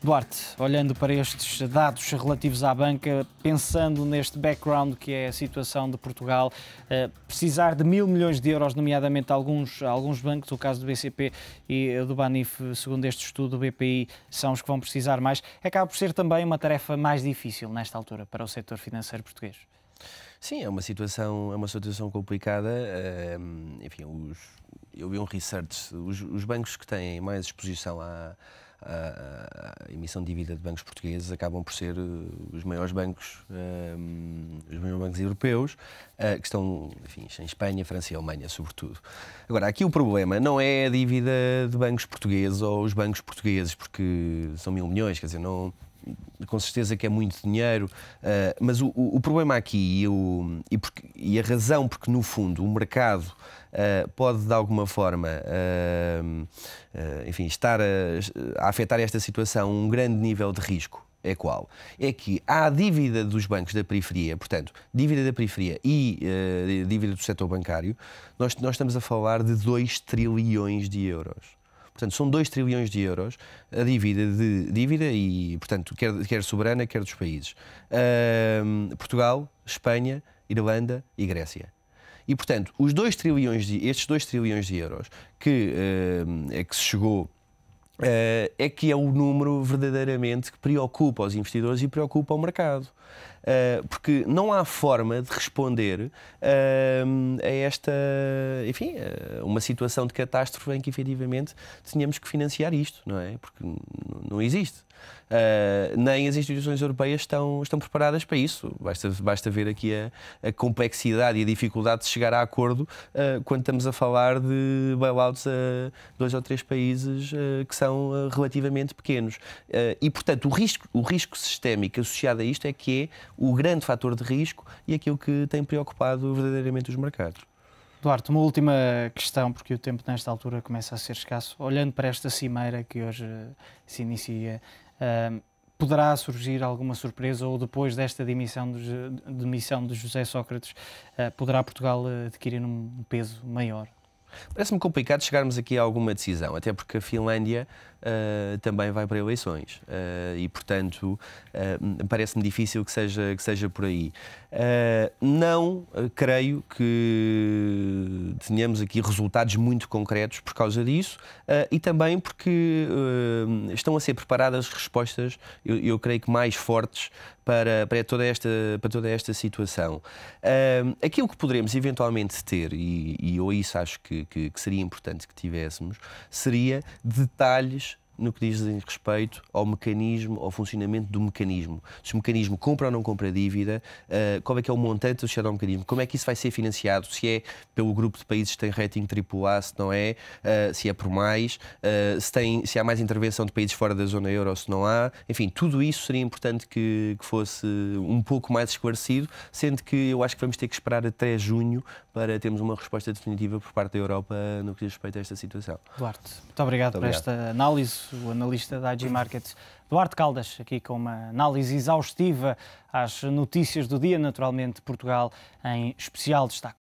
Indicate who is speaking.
Speaker 1: Duarte, olhando para estes dados relativos à banca, pensando neste background que é a situação de Portugal, eh, precisar de mil milhões de euros, nomeadamente alguns, alguns bancos, o caso do BCP e do Banif, segundo este estudo, do BPI, são os que vão precisar mais, acaba por ser também uma tarefa mais difícil nesta altura para o setor financeiro português.
Speaker 2: Sim, é uma situação, é uma situação complicada. Uh, enfim, os, eu vi um research, os, os bancos que têm mais exposição à a, emissão de dívida de bancos portugueses acabam por ser eh, os maiores bancos, um, ehm, os maiores bancos europeus, uh, que estão enfim, em Espanha, França e Alemanha, sobretudo. Agora, aqui o problema não é a dívida de bancos portugueses ou os bancos portugueses, porque são mil milhões, quer dizer, não com certeza que é muito dinheiro, ah, mas o, o, problema aqui e, o, e, porque, e, a razão porque, no fundo, o mercado ah, pode, de alguma forma, ah, enfim, estar a, a afetar esta situação um grande nível de risco é qual? É que há a dívida dos bancos da periferia, portanto, dívida da periferia e uh, dívida do setor bancário, nós, nós estamos a falar de 2 trilhões de euros. Portanto, são 2 trilhões de euros a dívida, de, dívida e, portanto, quer, quer soberana, quer dos países. Uh, Portugal, Espanha, Irlanda e Grécia. E, portanto, os dois trilhões de, estes 2 trilhões de euros que, uh, é que se chegou eh, é que é o número verdadeiramente que preocupa os investidores e preocupa o mercado. Eh, porque não há forma de responder ehm, a esta, enfim, eh, uma situação de catástrofe em que efetivamente tínhamos que financiar isto, não é? Porque não existe. Uh, nem as instituições europeias estão, estão preparadas para isso. Basta, basta ver aqui a, a complexidade e a dificuldade de chegar a acordo uh, quando estamos a falar de bailouts a dois ou três países uh, que são relativamente pequenos. e, portanto, o risco, o risco sistémico associado a isto é que é o grande fator de risco
Speaker 1: e aquilo que tem preocupado verdadeiramente os mercados. Duarte, uma última questão, porque o tempo nesta altura começa a ser escasso. Olhando para esta cimeira que hoje eh, se inicia, eh, poderá surgir alguma surpresa ou depois desta demissão de, demissão de José Sócrates, eh, poderá Portugal adquirir um peso maior?
Speaker 2: Parece-me complicado chegarmos aqui a alguma decisão, até porque a Finlândia uh, também vai para eleições uh, e, portanto, uh, parece-me difícil que seja, que seja por aí. não creio que tenhamos aqui resultados muito concretos por causa disso e também porque estão a ser preparadas respostas, eu, eu creio que mais fortes para, para, toda, esta, para toda esta situação. aquilo que poderemos eventualmente ter, e, e eu isso acho que, que, que seria importante que tivéssemos, seria detalhes no que diz respeito ao mecanismo, ao funcionamento do mecanismo. Se o mecanismo compra ou não compra dívida, uh, qual é que é o montante associado ao mecanismo, como é que isso vai ser financiado, se é pelo grupo de países que tem rating AAA, se não é, uh, se é por mais, uh, se, tem, se há mais intervenção de países fora da zona euro ou se não há. Enfim, tudo isso seria importante que, que fosse um pouco mais esclarecido, sendo que eu acho que vamos ter que esperar até junho para termos uma resposta definitiva por parte da Europa no que diz respeito a esta situação.
Speaker 1: Duarte, muito obrigado, muito obrigado. por esta análise nosso analista da IG Markets, Duarte Caldas, aqui com uma análise exaustiva às notícias do dia, naturalmente Portugal em especial destaque.